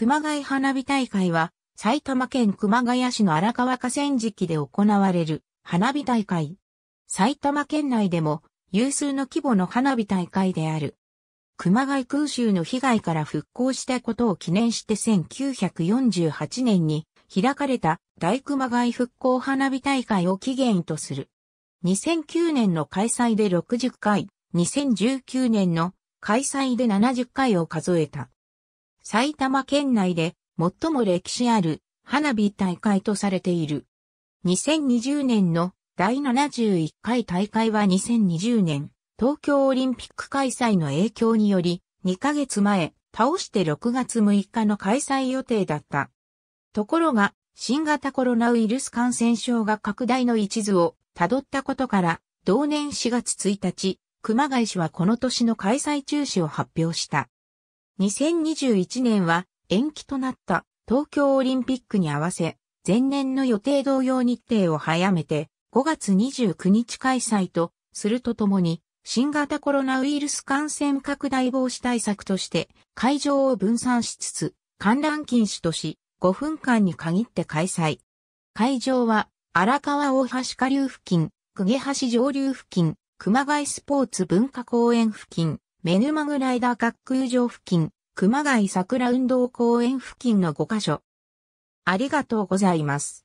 熊谷花火大会は、埼玉県熊谷市の荒川河川敷で行われる花火大会。埼玉県内でも有数の規模の花火大会である。熊谷空襲の被害から復興したことを記念して1948年に開かれた大熊谷復興花火大会を起源とする。2009年の開催で60回、2019年の開催で70回を数えた。埼玉県内で最も歴史ある花火大会とされている。2020年の第71回大会は2020年東京オリンピック開催の影響により2ヶ月前倒して6月6日の開催予定だった。ところが新型コロナウイルス感染症が拡大の一途をたどったことから同年4月1日熊谷市はこの年の開催中止を発表した。2021年は延期となった東京オリンピックに合わせ、前年の予定同様日程を早めて5月29日開催とするとともに、新型コロナウイルス感染拡大防止対策として会場を分散しつつ、観覧禁止とし、5分間に限って開催。会場は荒川大橋下流付近、久下橋上流付近、熊谷スポーツ文化公園付近、メヌマグライダー滑空場付近、熊谷桜運動公園付近の5カ所。ありがとうございます。